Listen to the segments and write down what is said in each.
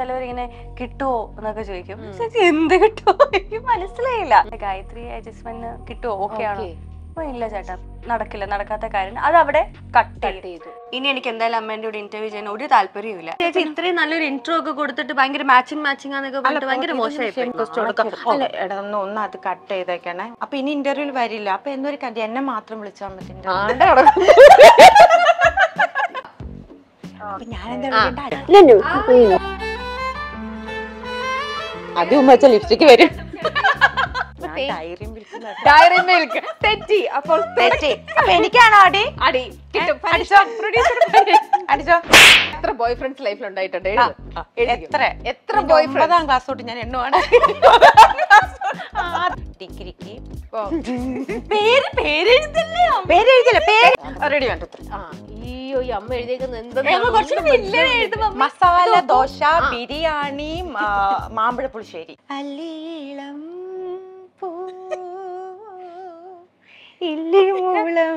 ചിലവരിങ്ങനെ കിട്ടുമോ എന്നൊക്കെ ചോദിക്കും എന്ത് കിട്ടുമോ എനിക്ക് മനസ്സിലായില്ല ഗായത്രി അഡ്ജസ്റ്റ്മെന്റ് കിട്ടുമോ ഓക്കെ ആണോ ഇല്ല ചേട്ടാ നടക്കില്ല നടക്കാത്ത കാര്യം അത് അവിടെ കട്ട് ചെയ്തു ഇനി എനിക്ക് എന്തായാലും അമ്മേന്റെ കൂടെ ഇന്റർവ്യൂ ചെയ്യാൻ ഒരു ഇല്ല ചേച്ചി ഇത്രയും നല്ലൊരു ഇന്റർവ്യൂ ഒക്കെ കൊടുത്തിട്ട് ഭയങ്കര മാച്ചിങ് മാച്ചിങ് ആണെന്നൊക്കെ ഭയങ്കര മോശമായിരുന്നു ഒന്ന് അത് കട്ട് ചെയ്തേക്കണേ അപ്പൊ ഇനി ഇന്റർവ്യൂവിൽ വരില്ല അപ്പൊ എന്നൊരു കാര്യം എന്നെ മാത്രം വിളിച്ചാൽ പറ്റില്ല അപ്പൊ ആദ്യം വെച്ച ലിപ്സ്റ്റിക് വരും ഡയറി മിൽക്ക് തെറ്റി അപ്പോൾ തെറ്റി അപ്പൊ എനിക്കാണോ അടി അടി കിട്ടും അടിച്ചോ പ്രൊഡ്യൂസർ അടിച്ചോ എത്ര ബോയ് ഫ്രണ്ട്സ് ലൈഫിൽ ഉണ്ടായിട്ടുണ്ട് എത്ര എത്ര ബോയ് ഒമ്പതാം ക്ലാസ് തൊട്ട് ഞാൻ എണ്ണുവാണ് പേര് പേര് റെഡി അമ്മ മസാല ദോശ ബിരിയാണി മാമ്പഴ പുളിശ്ശേരി അല്ലീളം ഇല്ലിമുളം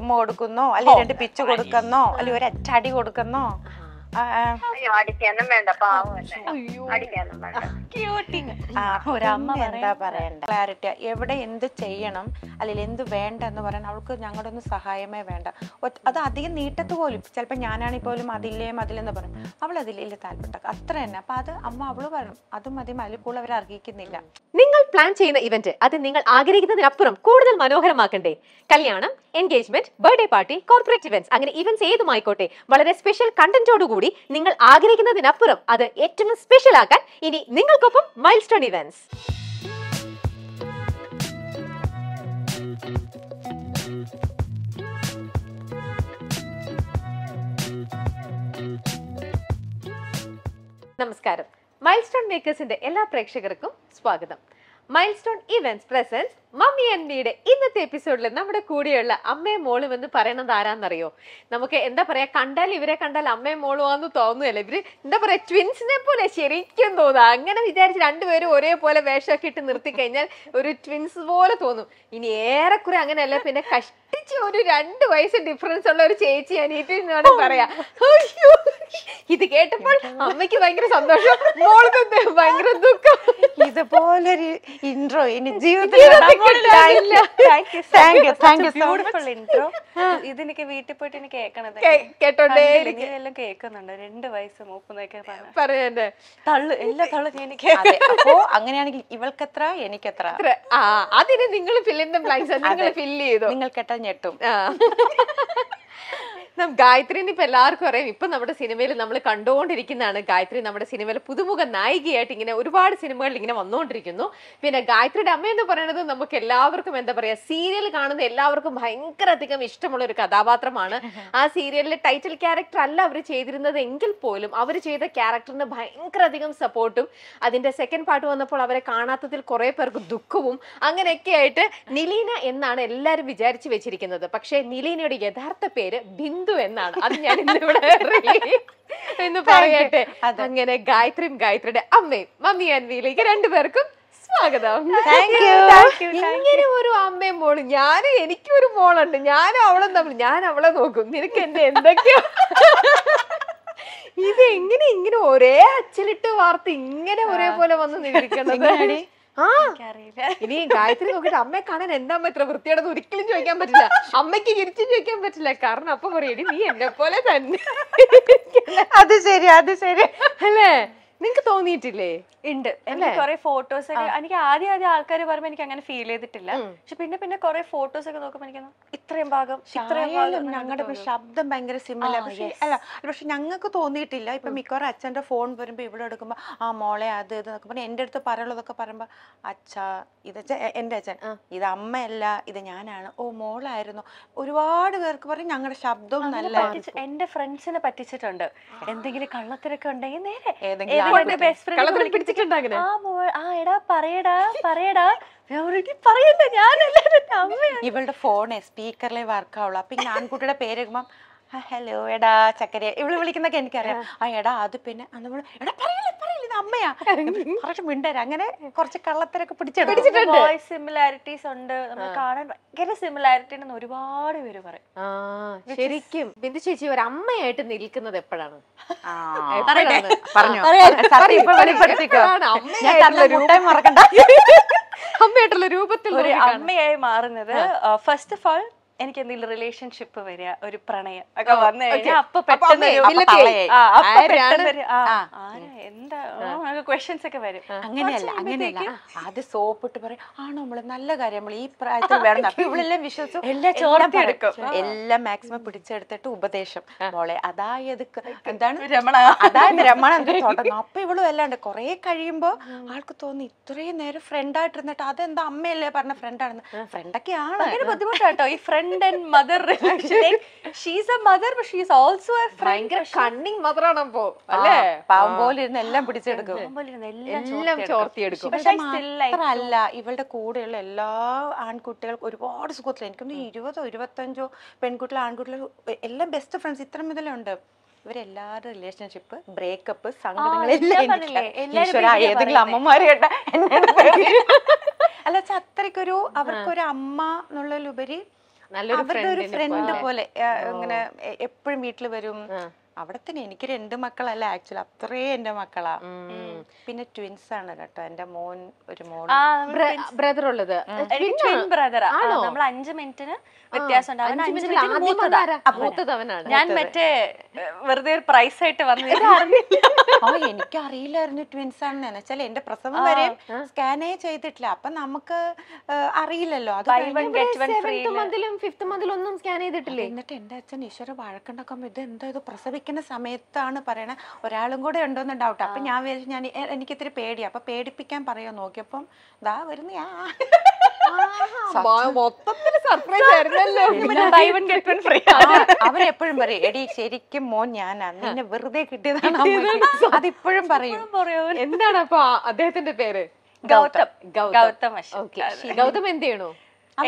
ഉമ്മ കൊടുക്കുന്നോ അല്ലെങ്കിൽ രണ്ട് പിച്ച കൊടുക്കുന്നോ അല്ലെങ്കിൽ ഒരു അച്ചടി കൊടുക്കുന്നോ ക്ലാരിറ്റി എവിടെ എന്ത് ചെയ്യണം അല്ലെങ്കിൽ എന്ത് വേണ്ട എന്ന് പറയാൻ അവൾക്ക് ഞങ്ങളുടെ ഒന്നും സഹായമേ വേണ്ട അത് അധികം നീട്ടത്ത് പോലും ചിലപ്പോൾ ഞാനാണെങ്കിൽ പോലും അതില്ലേ മതിലെന്ന് പറയും അവൾ അതിലില്ല താല്പര്യം അത്ര തന്നെ അപ്പൊ അത് അമ്മ അവള് പറയണം അത് മതി മലിക്കൂൾ അവർ അർഹിക്കുന്നില്ല നിങ്ങൾ പ്ലാൻ ചെയ്യുന്ന ഇവന്റ് അത് നിങ്ങൾ ആഗ്രഹിക്കുന്നതിനപ്പുറം കൂടുതൽ മനോഹരമാക്കണ്ടേ കല്യാണം engagement birthday party corporate events അങ്ങനെ ഇവന്റ്സ് ഏതുമായിക്കോട്ടെ വളരെ സ്പെഷ്യൽ കണ്ടന്റോടുകൂടി കൂടി നിങ്ങൾ ആഗ്രഹിക്കുന്നതിനപ്പുറം അത് ഏറ്റവും സ്പെഷ്യൽ ആക്കാൻ ഇനി നിങ്ങൾക്കൊപ്പം മൈൽ സ്റ്റോൺ ഇവന്റ്സ് നമസ്കാരം മൈൽ സ്റ്റോൺ മേക്കേഴ്സിന്റെ എല്ലാ പ്രേക്ഷകർക്കും സ്വാഗതം milestone events presents mummy and ഇന്നത്തെ എപ്പിസോഡിൽ നമ്മുടെ കൂടെയുള്ള അമ്മയും മോളും എന്ന് പറയുന്നത് ആരാന്നറിയോ നമുക്ക് എന്താ പറയാ കണ്ടാൽ ഇവരെ കണ്ടാൽ അമ്മയും മോളും ആന്ന് തോന്നുകയല്ല ഇവര് എന്താ പറയാ ട്വിൻസിനെ പോലെ ശരിക്കും തോന്നുക അങ്ങനെ വിചാരിച്ച് രണ്ടുപേരും ഒരേപോലെ വേഷമൊക്കെ ഇട്ട് നിർത്തി കഴിഞ്ഞാൽ ഒരു ട്വിൻസ് പോലെ തോന്നും ഇനി ഏറെക്കുറെ അങ്ങനെയല്ല പിന്നെ കഷ്ടിച്ച് ഒരു രണ്ട് വയസ്സ് ഡിഫറൻസ് ഉള്ള ഒരു ചേച്ചി അനിയിട്ട് എന്നോട് പറയാ ഇത് കേട്ടപ്പോൾ അമ്മയ്ക്ക് ഭയങ്കര സന്തോഷം മോൾക്ക് ഭയങ്കര ദുഃഖം ഇതുപോലൊരു ഇൻട്രോ ഇനി ജീവിതത്തിൽ ബ്യൂട്ടിഫുൾ ഇൻട്രോ ഇത് എനിക്ക് വീട്ടിൽ പോയിട്ട് എനിക്ക് കേൾക്കണത് കേട്ടോണ്ടേ എല്ലാം കേൾക്കുന്നുണ്ട് രണ്ട് വയസ്സ് മൂപ്പുന്നൊക്കെ പറയണ്ടേ തള്ളു എല്ലാ തള്ളും എനിക്ക് അപ്പോ അങ്ങനെയാണെങ്കിൽ ഇവൾക്കെത്ര എനിക്കെത്ര അതിന് നിങ്ങൾ ഫില്ലിന്റെ ബ്ലാങ്ക്സ് നിങ്ങൾ ഫില്ല് ചെയ്തു നിങ്ങൾ കെട്ടാൻ ഞെട്ടും ഗായത്രിനെ ഇപ്പൊ എല്ലാവർക്കും അറിയാം ഇപ്പൊ നമ്മുടെ സിനിമയിൽ നമ്മൾ കണ്ടുകൊണ്ടിരിക്കുന്നതാണ് ഗായത്രി നമ്മുടെ സിനിമയിലെ പുതുമുഖ നായികയായിട്ട് ഇങ്ങനെ ഒരുപാട് സിനിമകളിൽ ഇങ്ങനെ വന്നുകൊണ്ടിരിക്കുന്നു പിന്നെ ഗായത്രിയുടെ അമ്മ എന്ന് പറയുന്നത് നമുക്ക് എല്ലാവർക്കും എന്താ പറയാ സീരിയൽ കാണുന്ന എല്ലാവർക്കും ഭയങ്കര അധികം ഇഷ്ടമുള്ള ഒരു കഥാപാത്രമാണ് ആ സീരിയലിലെ ടൈറ്റിൽ ക്യാരക്ടർ അല്ല അവർ ചെയ്തിരുന്നത് എങ്കിൽ പോലും അവർ ചെയ്ത ക്യാരക്ടറിന് ഭയങ്കര അധികം സപ്പോർട്ടും അതിന്റെ സെക്കൻഡ് പാർട്ട് വന്നപ്പോൾ അവരെ കാണാത്തതിൽ കുറെ പേർക്ക് ദുഃഖവും അങ്ങനെയൊക്കെ ആയിട്ട് നിലീന എന്നാണ് എല്ലാവരും വിചാരിച്ചു വെച്ചിരിക്കുന്നത് പക്ഷേ നിലീനയുടെ യഥാർത്ഥ പേര് ബിന്ദു നന്ദു എന്നാണ് അത് ഞാൻ ഇന്നിവിടെ എന്ന് പറയട്ടെ അങ്ങനെ ഗായത്രിയും ഗായത്രിയുടെ അമ്മയും മമ്മി അൻവിയിലേക്ക് രണ്ടുപേർക്കും സ്വാഗതം ഇങ്ങനെ ഒരു അമ്മയും മോള് ഞാന് എനിക്കൊരു ഒരു മോളുണ്ട് ഞാൻ അവളെ തമ്മിൽ ഞാൻ അവളെ നോക്കും നിനക്ക് എന്റെ എന്തൊക്കെയോ ഇത് എങ്ങനെ ഇങ്ങനെ ഒരേ അച്ചിലിട്ട് വാർത്ത ഇങ്ങനെ ഒരേപോലെ വന്ന് നിൽക്കണത് ഇനി ഗായത്രി നോക്കിട്ട് അമ്മയെ കാണാൻ എന്താ അമ്മ ഇത്ര വൃത്തിയോടെന്ന് ഒരിക്കലും ചോദിക്കാൻ പറ്റില്ല അമ്മയ്ക്ക് തിരിച്ചും ചോദിക്കാൻ പറ്റില്ല കാരണം അപ്പൊ പറയടി നീ എന്നെ പോലെ തന്നെ അത് ശരി അത് ശരി അല്ലേ നിങ്ങക്ക് തോന്നിയിട്ടില്ലേ ഉണ്ട് എനിക്ക് കൊറേ ഫോട്ടോസ് ഒക്കെ എനിക്ക് ആദ്യം ആദ്യം ആൾക്കാര് പറയുമ്പോ എനിക്ക് അങ്ങനെ ഫീൽ ചെയ്തിട്ടില്ല പക്ഷെ പിന്നെ പിന്നെ കുറെ ഫോട്ടോസ് ഒക്കെ നോക്കുമ്പോൾ എനിക്ക് ഇത്രയും ഭാഗം ഇത്രയും ഞങ്ങളുടെ ശബ്ദം ഭയങ്കര സിമിലർ പക്ഷേ അല്ല പക്ഷെ ഞങ്ങൾക്ക് തോന്നിയിട്ടില്ല ഇപ്പൊ മിക്കവാറും അച്ഛന്റെ ഫോൺ വരുമ്പോൾ ഇവിടെ എടുക്കുമ്പോൾ ആ മോളെ അത് ഇത് നോക്കുമ്പോ എന്റെ എൻ്റെ അടുത്ത് പറയുള്ളതൊക്കെ പറയുമ്പോ അച്ഛാ ഇത് എൻ്റെ അച്ഛൻ ഇത് അമ്മയല്ല ഇത് ഞാനാണ് ഓ മോളായിരുന്നു ഒരുപാട് പേർക്ക് പറയും ഞങ്ങളുടെ ശബ്ദവും നല്ല എൻ്റെ ഫ്രണ്ട്സിനെ പറ്റിച്ചിട്ടുണ്ട് എന്തെങ്കിലും കള്ളത്തിരൊക്കെ ഉണ്ടെങ്കിൽ നേരെ ഏതെങ്കിലും ഇവളുടെ ഫോൺ സ്പീക്കറിലെ വർക്കാവുള്ളൂ അപ്പൊ ഇങ്ങനെ ആൺകുട്ടിയുടെ പേര് ഹലോ എടാ ചക്കര ഇവള് വിളിക്കുന്നൊക്കെ എനിക്കറിയാം ആ എടാ അത് പിന്നെ എടാ പറയല്ലേ അമ്മയാ കുറച്ച് മിണ്ടര അങ്ങനെ കുറച്ച് കള്ളത്തരൊക്കെ പിടിച്ചെടുത്തിട്ടുണ്ട് വോയിസ് സിമിലാരിറ്റീസ് ഉണ്ട് നമ്മൾ കാണാൻ ഭയങ്കര സിമിലാരിറ്റി ഉണ്ടെന്ന് ഒരുപാട് പേര് പറയും ശരിക്കും ബിന്ദു ചേച്ചി ഒരു അമ്മയായിട്ട് നിൽക്കുന്നത് എപ്പോഴാണ് പറഞ്ഞു അമ്മയായിട്ടുള്ള രൂപത്തിൽ ഒരു അമ്മയായി മാറുന്നത് ഫസ്റ്റ് ഓഫ് ഓൾ എനിക്ക് എന്തെങ്കിലും റിലേഷൻഷിപ്പ് വരിക ഒരു പ്രണയം ഒക്കെ വന്നു കഴിഞ്ഞാൽ അപ്പൊ പെട്ടെന്ന് എന്താ ക്വസ്റ്റ്യൻസ് ഒക്കെ വരും അങ്ങനെയല്ല അങ്ങനെയല്ല അത് സോപ്പിട്ട് പറയും ആണോ നമ്മള് നല്ല കാര്യം നമ്മൾ ഈ പ്രായത്തിൽ വേണം അപ്പൊ ഇവളെല്ലാം വിശ്വസിച്ചു എല്ലാം ചോർത്തിയെടുക്കും എല്ലാം മാക്സിമം പിടിച്ചെടുത്തിട്ട് ഉപദേശം മോളെ അതായത് എന്താണ് രമണ അതായത് രമണ എന്ന് തുടങ്ങും അപ്പൊ ഇവളും അല്ലാണ്ട് കുറെ കഴിയുമ്പോ ആൾക്ക് തോന്നി ഇത്രയും നേരം ഫ്രണ്ട് ആയിട്ടിരുന്നിട്ട് അതെന്താ അമ്മയല്ലേ പറഞ്ഞ ഫ്രണ്ടാണെന്ന് ഫ്രണ്ടൊക്കെയാണ് ബുദ്ധിമുട്ടാട്ടോ ഈ friend friend and mother relation she's a mother she's also a ഭയങ്കര കണ്ണിങ് മദർ ആണ് അപ്പോ അല്ലേ പാവം ഇരുന്ന് എല്ലാം പിടിച്ചെടുക്കും എല്ലാം ചോർത്തിയെടുക്കും അല്ല ഇവളുടെ കൂടെയുള്ള എല്ലാ ആൺകുട്ടികൾക്കും ഒരുപാട് സുഖത്തില്ല എനിക്കൊന്ന് ഇരുപതോ ഇരുപത്തഞ്ചോ പെൺകുട്ടികൾ ആൺകുട്ടികൾ എല്ലാം ബെസ്റ്റ് ഫ്രണ്ട്സ് ഇത്ര ഉണ്ട് ഇവരെല്ലാവരുടെ റിലേഷൻഷിപ്പ് ബ്രേക്കപ്പ് സംഘടനകളില്ല അല്ല അത്രയ്ക്കൊരു അവർക്കൊരു അമ്മ എന്നുള്ളതിലുപരി അവരുടെ ഒരു ഫ്രണ്ട് പോലെ ഇങ്ങനെ എപ്പോഴും വീട്ടിൽ വരും അവിടെ തന്നെ എനിക്ക് രണ്ട് മക്കളല്ല ആക്ച്വലി അത്രേ എന്റെ മക്കളാ പിന്നെ ട്വിൻസ് ആണ് കേട്ടോ എന്റെ മോൻ ഒരു മോൻ ബ്രദർ ഉള്ളത് ട്വിൻ ബ്രദറാ നമ്മൾ അഞ്ച് മിനിറ്റിന് വ്യത്യാസം അവനാണ് ഞാൻ മറ്റേ വെറുതെ ഒരു പ്രൈസ് ആയിട്ട് വന്നു ആ എനിക്ക് അറിയില്ലായിരുന്നു ട്വിൻസ് ആണെന്ന് വെച്ചാൽ എന്റെ പ്രസവം വരെ സ്കാനേ ചെയ്തിട്ടില്ല അപ്പൊ നമുക്ക് അറിയില്ലല്ലോ അത് ഫിഫ്ത് മന്തിലും ഒന്നും സ്കാൻ ചെയ്തിട്ടില്ലേ എന്നിട്ട് എന്റെ അച്ഛൻ ഈശ്വര വഴക്കുണ്ടാക്കുമ്പോ ഇത് എന്താ ഇത് പ്രസവിക്കും വിളിക്കുന്ന സമയത്താണ് പറയണത് ഒരാളും കൂടെ ഉണ്ടോ എന്ന് ഡൗട്ട് അപ്പൊ ഞാൻ വിചാരിച്ചു ഞാൻ എനിക്കിത്തിരി പേടിയാ അപ്പൊ പേടിപ്പിക്കാൻ പറയുമോ നോക്കിയപ്പം ദാ വരുന്ന അവരെപ്പോഴും പറയും എടി ശരിക്കും മോൻ ഞാനാണ് നിന്നെ വെറുതെ കിട്ടിയതാണ് അതിപ്പോഴും പറയും എന്താണ് അപ്പൊ അദ്ദേഹത്തിന്റെ പേര് ഗൗതം ഗൗതം ഗൗതം എന്ത് ചെയ്യണോ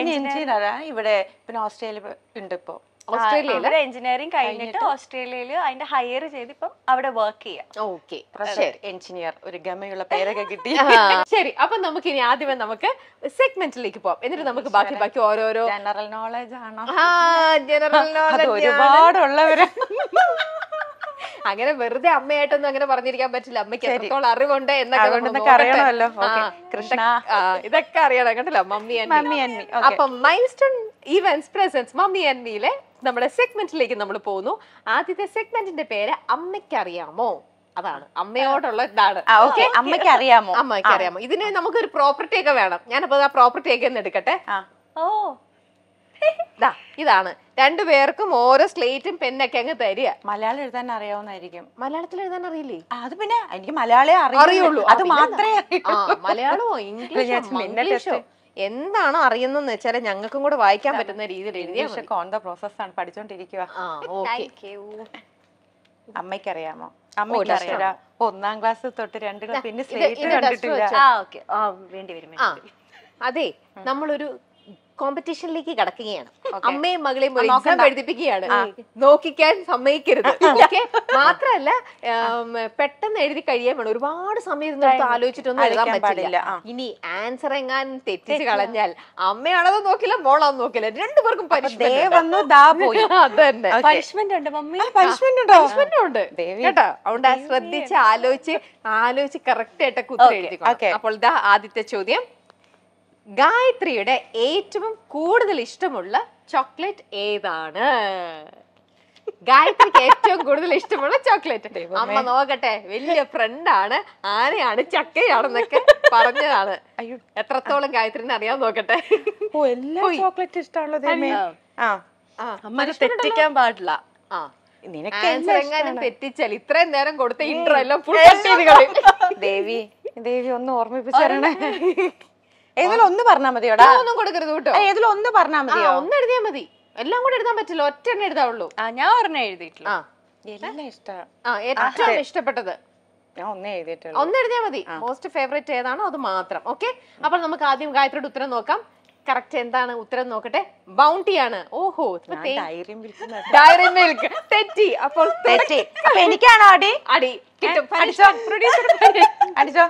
എഞ്ചിനീയറാ ഇവിടെ പിന്നെ ഓസ്ട്രേലിയ ഉണ്ട് ഇപ്പൊ ഓസ്ട്രേലിയയിൽ എഞ്ചിനീയറിംഗ് കഴിഞ്ഞിട്ട് ഓസ്ട്രേലിയയിൽ അതിന്റെ ഹയർ ചെയ്ത് ഇപ്പം അവിടെ വർക്ക് ചെയ്യാം ഓക്കെ എഞ്ചിനീയർ ഒരു ഗമയുള്ള പേരൊക്കെ കിട്ടി ശരി അപ്പൊ നമുക്ക് ഇനി ആദ്യമേ നമുക്ക് സെഗ്മെന്റിലേക്ക് പോവാം എന്നിട്ട് നമുക്ക് ബാക്കി ബാക്കി ഓരോരോ ജനറൽ നോളജ് ആണ് ജനറൽ നോളജ് ഒരുപാടുള്ളവര് അങ്ങനെ വെറുതെ അമ്മയായിട്ടൊന്നും അങ്ങനെ പറഞ്ഞിരിക്കാൻ പറ്റില്ല അമ്മയ്ക്ക് എത്രത്തോളം അറിവുണ്ട് എന്നൊക്കെ അറിയണമല്ലോ കൃഷ്ണ ഇതൊക്കെ അറിയണം കണ്ടല്ലോ മമ്മി അപ്പൊ milestone stone events presents mummy അൻമിയിലെ നമ്മുടെ സെഗ്മെന്റിലേക്ക് നമ്മൾ പോകുന്നു ആദ്യത്തെ സെഗ്മെന്റിന്റെ പേര് അമ്മയ്ക്കറിയാമോ അതാണ് അമ്മയോടുള്ള ഇതാണ് അമ്മയ്ക്കറിയാമോ അമ്മയ്ക്ക് അറിയാമോ അമ്മയ്ക്ക് അറിയാമോ ഇതിന് നമുക്ക് ഒരു പ്രോപ്പർട്ടി ഒക്കെ വേണം ഞാനപ്പോ ആ പ്രോപ്പർട്ടി ഒക്കെ ഒന്ന് എടുക്കട്ടെ ഓ ദാ ഇതാണ് രണ്ടുപേർക്കും ഓരോ സ്ലേറ്റും പെന്നൊക്കെ അങ്ങ് തരിക മലയാളം എഴുതാൻ അറിയാവുന്നതായിരിക്കും മലയാളത്തിൽ എഴുതാൻ അറിയില്ലേ അത് പിന്നെ എനിക്ക് മലയാളേ അറിയുള്ളൂ അത് മാത്രമേ മലയാളമോ ഇംഗ്ലീഷോ ഇംഗ്ലീഷോ എന്താണോ അറിയുന്നതെന്ന് വെച്ചാൽ ഞങ്ങൾക്കും കൂടെ വായിക്കാൻ പറ്റുന്ന രീതിയിൽ എഴുതിയ ഓൺ ദ പ്രോസസ് ആണ് പഠിച്ചോണ്ടിരിക്കുക അമ്മയ്ക്കറിയാമോ ഒന്നാം ക്ലാസ് തൊട്ട് രണ്ട് ക്ലാസ് പിന്നെ വരും അതെ നമ്മളൊരു കോമ്പറ്റീഷനിലേക്ക് കടക്കുകയാണ് അമ്മയും മകളെയും എക്സാം എഴുതിപ്പിക്കുകയാണ് നോക്കിക്കാൻ സമ്മതിക്കരുത് ഓക്കെ മാത്രല്ല പെട്ടെന്ന് എഴുതി കഴിയാൻ വേണം ഒരുപാട് സമയം ഇരുന്നിടത്ത് ആലോചിച്ചിട്ടൊന്നും എഴുതാൻ പറ്റില്ല ഇനി ആൻസർ എങ്ങാൻ തെറ്റിച്ച് കളഞ്ഞാൽ അമ്മയാണത് നോക്കില്ല മോളാന്ന് നോക്കില്ല രണ്ടുപേർക്കും മമ്മി കേട്ടോ അതുകൊണ്ട് ശ്രദ്ധിച്ച് ആലോചിച്ച് ആലോചിച്ച് കറക്റ്റ് ആയിട്ട് കുത്തി എഴുതിക്കോ അപ്പോൾ ഇതാ ആദ്യത്തെ ചോദ്യം ഗായത്രിയുടെ ഏറ്റവും കൂടുതൽ ഇഷ്ടമുള്ള ചോക്ലേറ്റ് ഏതാണ് ഗായത്രിക്ക് ഏറ്റവും കൂടുതൽ ഇഷ്ടമുള്ള ചോക്ലേറ്റ് അമ്മ നോക്കട്ടെ വലിയ ഫ്രണ്ടാണ് ആനയാണ് ചക്കയാണെന്നൊക്കെ പറഞ്ഞതാണ് അയ്യോ എത്രത്തോളം ഗായത്രിനെ അറിയാൻ നോക്കട്ടെ ഓ എല്ലാ ചോക്ലേറ്റ് ഇഷ്ടമുള്ളത് തെറ്റിക്കാൻ പാടില്ല ആ എങ്ങാനും തെറ്റിച്ചാൽ ഇത്രയും നേരം കൊടുത്ത ഇൻട്രോ എല്ലാം ദേവി ദേവി ഒന്ന് ഓർമ്മിപ്പിച്ചറിയണേ ഏതെങ്കിലും ഒന്ന് പറഞ്ഞാൽ മതിയോടാ ഒന്നും കൊടുക്കരുത് കേട്ടോ ഏതെങ്കിലും ഒന്ന് പറഞ്ഞാൽ മതിയോ ഒന്ന് എഴുതിയാ മതി എല്ലാം കൂടെ എഴുതാൻ പറ്റില്ല ഒറ്റ എണ്ണ എഴുതാവുള്ളൂ ആ ഞാൻ ഒരെണ്ണ എഴുതിയിട്ടില്ല ആ ഇഷ്ടപ്പെട്ടത് ഒന്ന് എഴുതിയാ മതി മോസ്റ്റ് ഫേവറേറ്റ് ഏതാണോ അത് മാത്രം ഓക്കെ അപ്പോൾ നമുക്ക് ആദ്യം ഗായത്രിയുടെ ഉത്തരം നോക്കാം കറക്റ്റ് എന്താണ് ഉത്തരം നോക്കട്ടെ ബൗണ്ടി ആണ് ഓഹോ ഡയറി മിൽക്ക് തെറ്റി അപ്പോൾ തെറ്റി അപ്പൊ എനിക്കാണോ അടി അടി കിട്ടും അടിച്ചോ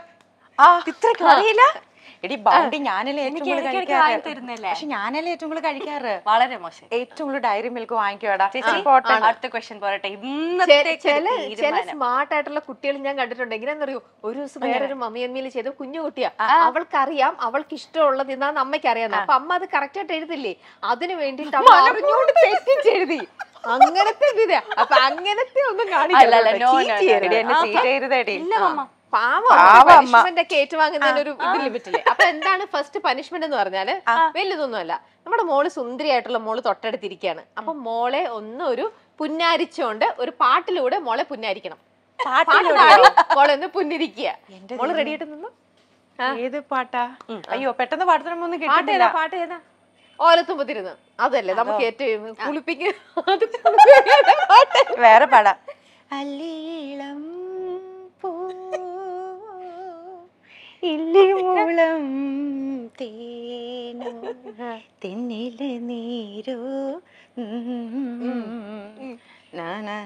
അറിയില്ല എടി ബൗണ്ടി ഞാനല്ലേ ഏറ്റവും കൂടുതൽ കഴിക്കാറ് പക്ഷെ ഞാനല്ലേ ഏറ്റവും കൂടുതൽ കഴിക്കാറ് വളരെ മോശം ഏറ്റവും കൂടുതൽ ഡയറി മിൽക്ക് വാങ്ങിക്കുവാടാ അടുത്ത ക്വസ്റ്റ്യൻ പോരട്ടെ ഇന്നത്തെ ചില സ്മാർട്ട് ആയിട്ടുള്ള കുട്ടികൾ ഞാൻ കണ്ടിട്ടുണ്ട് എങ്ങനെയാണെന്നറിയോ ഒരു ദിവസം വേറൊരു മമ്മിയമ്മയിൽ ചെയ്ത കുഞ്ഞു കുട്ടിയാ അവൾക്കറിയാം അവൾക്ക് ഇഷ്ടമുള്ളത് ഇന്നാന്ന് അമ്മയ്ക്ക് അറിയാന്ന് അപ്പൊ അമ്മ അത് കറക്റ്റ് ആയിട്ട് എഴുതില്ലേ അതിനു വേണ്ടിട്ട് അറിഞ്ഞുകൊണ്ട് അങ്ങനത്തെ അപ്പൊ അങ്ങനത്തെ ഒന്നും മമ്മ പാവം ഒക്കെ ഏറ്റുവാങ്ങുന്നതിന് ഒരു ഇത് ലിമിറ്റില്ലേ എന്താണ് ഫസ്റ്റ് പനിഷ്മെന്റ് എന്ന് പറഞ്ഞാല് വലിയതൊന്നുമല്ല നമ്മുടെ മോള് സുന്ദരിയായിട്ടുള്ള മോള് തൊട്ടടുത്തിരിക്കുകയാണ് അപ്പൊ മോളെ ഒന്ന് ഒരു പുന്നാരിച്ചോണ്ട് ഒരു പാട്ടിലൂടെ മോളെ പുന്നാരിക്കണം പാട്ടിലൂടെ മോളെ ഒന്ന് പുന്നിരിക്കുക മോള് റെഡി ആയിട്ട് നിന്നു ഏത് പാട്ടാ അയ്യോ പെട്ടെന്ന് പാട്ടത്തിനൊന്നും കിട്ടില്ല പാട്ട് ഏതാ ഓലത്തുമ്പത്തിരുന്ന് അതല്ലേ നമുക്ക് ഏറ്റവും കുളിപ്പിക്കും വേറെ പാടാ അല്ലീളം പോ ഇല്ലിമൂളം തേനോ തെന്നില നീരോ നനനനിലാവോ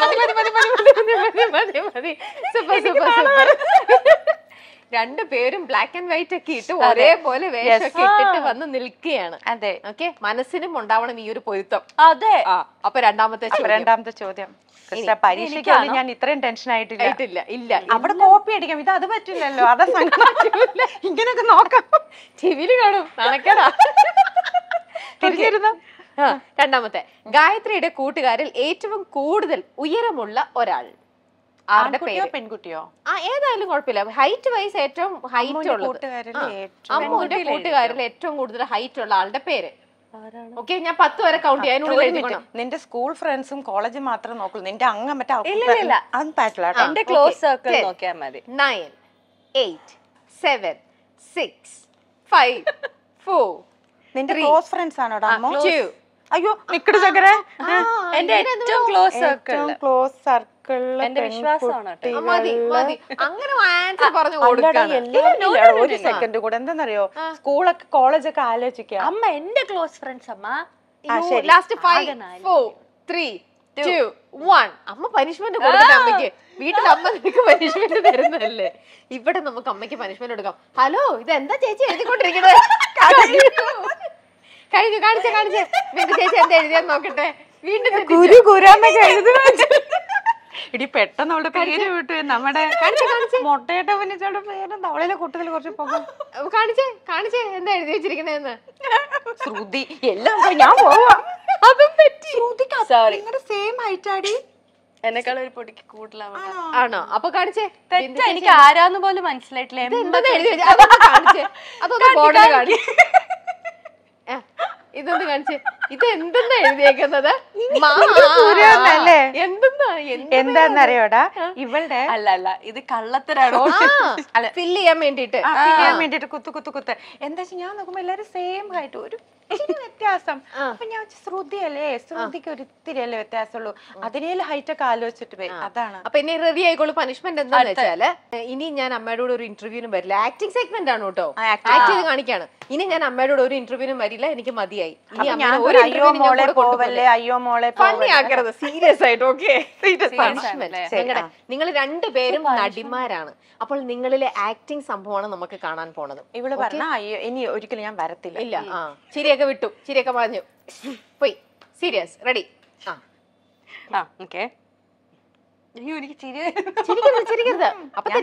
മതി മതി മതി മതി മതി മതി മതി സൂപ്പർ സൂപ്പർ സൂപ്പർ രണ്ടുപേരും ബ്ലാക്ക് ആൻഡ് വൈറ്റ് ഒക്കെ ഇട്ട് ഒരേപോലെ വേഷമൊക്കെ ഇട്ടിട്ട് വന്ന് നിൽക്കുകയാണ് അതെ ഓക്കെ മനസ്സിനും ഉണ്ടാവണം ഈ ഒരു പൊരുത്തം അതെ അപ്പൊ രണ്ടാമത്തെ രണ്ടാമത്തെ ചോദ്യം പരീക്ഷയ്ക്ക് ഞാൻ ഇത്രയും ടെൻഷൻ ആയിട്ടില്ല ഇല്ല അവിടെ കോപ്പി അടിക്കാം ഇത് അത് പറ്റില്ലല്ലോ അതാ ഇങ്ങനെയൊക്കെ നോക്കാം ടിവിയിൽ കാണും നാണക്കേടാ തിരിച്ചിരുന്നു രണ്ടാമത്തെ ഗായത്രിയുടെ കൂട്ടുകാരിൽ ഏറ്റവും കൂടുതൽ ഉയരമുള്ള ഒരാൾ ആരുടെ പേര് പെൺകുട്ടിയോ ആ ഏതായാലും കുഴപ്പമില്ല ഹൈറ്റ് വൈസ് ഏറ്റവും ഹൈറ്റ് ഉള്ളത് അമ്മുവിന്റെ കൂട്ടുകാരിൽ ഏറ്റവും കൂടുതൽ ഹൈറ്റ് ഉള്ള ആളുടെ പേര് ഓക്കെ ഞാൻ പത്ത് വരെ കൗണ്ട് ചെയ്യാൻ നിന്റെ സ്കൂൾ ഫ്രണ്ട്സും കോളേജും മാത്രം നോക്കുള്ളൂ നിന്റെ അങ്ങ് മറ്റേ എന്റെ ക്ലോസ് സർക്കിൾ നോക്കിയാൽ മതി nine eight seven six five four നിന്റെ ക്ലോസ് ഫ്രണ്ട്സ് ആണോ അയ്യോ നിക്കട് ചകരെ എന്റെ ഏറ്റവും ക്ലോസ് സർക്കിൾ ക്ലോസ് സർക്കിൾ മക്കളിലെ അങ്ങനെ ഒരു സെക്കൻഡ് കൂടെ എന്താണെന്നറിയോ സ്കൂളൊക്കെ കോളേജൊക്കെ ആലോചിക്കുക അമ്മ എന്റെ ക്ലോസ് ഫ്രണ്ട്സ് അമ്മ last five four three two one അമ്മ പനിഷ്മെന്റ് കൊടുക്കുന്ന അമ്മയ്ക്ക് വീട്ടിൽ അമ്മ നിനക്ക് പനിഷ്മെന്റ് തരുന്നല്ലേ ഇവിടെ നമുക്ക് അമ്മയ്ക്ക് പനിഷ്മെന്റ് കൊടുക്കാം ഹലോ ഇത് എന്താ ചേച്ചി എഴുതിക്കൊണ്ടിരിക്കുന്നത് കഴിഞ്ഞു കാണിച്ചേ കാണിച്ചേ ചേച്ചി എന്താ എഴുതിയാന്ന് നോക്കട്ടെ വീണ്ടും ഗുരു കുരാന്നൊക്കെ എഴുതി ഇടി പെട്ടെന്ന് അവളുടെ പേര് വിട്ടു നമ്മുടെ മുട്ടയുടെ അഭിനയിച്ചവളുടെ പേര് തവളയിലെ കുട്ടികൾ കുറച്ച് പോകും കാണിച്ചേ കാണിച്ചേ എന്താ എഴുതി വെച്ചിരിക്കുന്നതെന്ന് ശ്രുതി എല്ലാം ഞാൻ പോവാ അതും പറ്റി ശ്രുതിക്ക് സോറി നിങ്ങളുടെ സെയിം ആയിട്ടാടി എന്നെക്കാൾ ഒരു പൊടിക്ക് കൂടുതലാണ് ആണോ അപ്പൊ കാണിച്ചേ തെറ്റാ എനിക്ക് ആരാന്ന് പോലും മനസ്സിലായിട്ടില്ല എന്താ ഇതെന്ത് കാണിച്ചേ കാണിച്ചേ ഇത് എന്തെന്നാ എഴുതിയേക്കുന്നത് എന്ത് എന്താന്നറിയോടാ ഇവളുടെ അല്ല അല്ല ഇത് കള്ളത്തരാണോ ഫില്ല് ചെയ്യാൻ വേണ്ടിട്ട് ഫില്ല് ചെയ്യാൻ വേണ്ടിട്ട് കുത്തു കുത്തു കുത്ത് എന്താ വെച്ചാൽ ഞാൻ നോക്കുമ്പോ എല്ലാരും സെയിം ആയിട്ട് ഒരു ഇച്ചിരി വ്യത്യാസം അപ്പൊ ഞാൻ ശ്രുതിയല്ലേ ശ്രുതിക്ക് ഒരിത്തിരി അല്ലേ വ്യത്യാസമുള്ളൂ അതിനേലും ഹൈറ്റൊക്കെ ആലോചിച്ചിട്ട് പോയി അതാണ് അപ്പൊ എന്നെ റെഡി ആയിക്കോളൂ പണിഷ്മെന്റ് എന്താണെന്ന് വെച്ചാല് ഇനി ഞാൻ അമ്മയുടെ ഒരു ഇന്റർവ്യൂവിനും വരില്ല ആക്ടിങ് സെഗ്മെന്റ് ആണ് കേട്ടോ ആക്ട് ചെയ്ത് കാണിക്കാണ് ഇനി ഞാൻ അമ്മയുടെ ഒരു ഇന്റർവ്യൂവിനും വരില്ല എനിക്ക് മതിയായി ഇനി അമ്മ അയ്യോ പോവല്ലേ അയ്യോ സീരിയസ് ആയിട്ട് ഓക്കെ നിങ്ങൾ രണ്ടുപേരും നടിമാരാണ് അപ്പോൾ നിങ്ങളിലെ ആക്ടിങ് സംഭവമാണ് നമുക്ക് കാണാൻ പോണത് ഇവിടെ പറഞ്ഞ ഇനി ഒരിക്കലും ഞാൻ വരത്തില്ല ഇല്ല ശരിയാ ചിരിയൊക്കെ വിട്ടു ചിരിയൊക്കെ പറഞ്ഞു പോയി സീരിയസ് റെഡി തെറ്റ് ചെയ്ത് അവിടെ